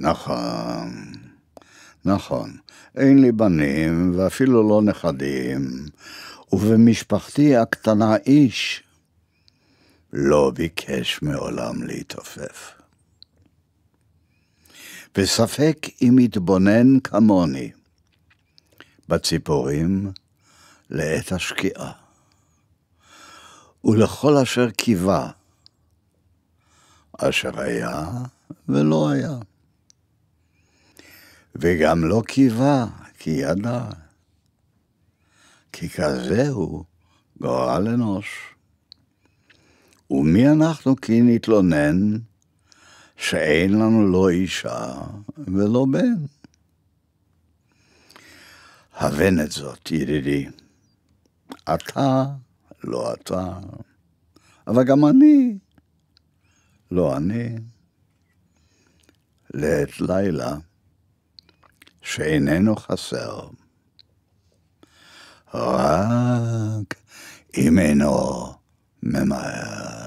נכון, נכון. אין לי בנים ואפילו לא נכדים, ובמשפחתי הקטנה איש לא ביקש מעולם להתעופף. וספק אם יתבונן כמוני בציפורים לעת השקיעה, ולכל אשר קיווה, אשר היה ולא היה. וגם לא קיווה, כי ידע. כי כזה הוא גורל אנוש. ומי אנחנו כי נתלונן שאין לנו לא אישה ולא בן? הבן את זאת, ידידי. אתה לא אתה, אבל גם אני לא אני. לעת לילה שאיננו חסר. רק אם אינו ממהר.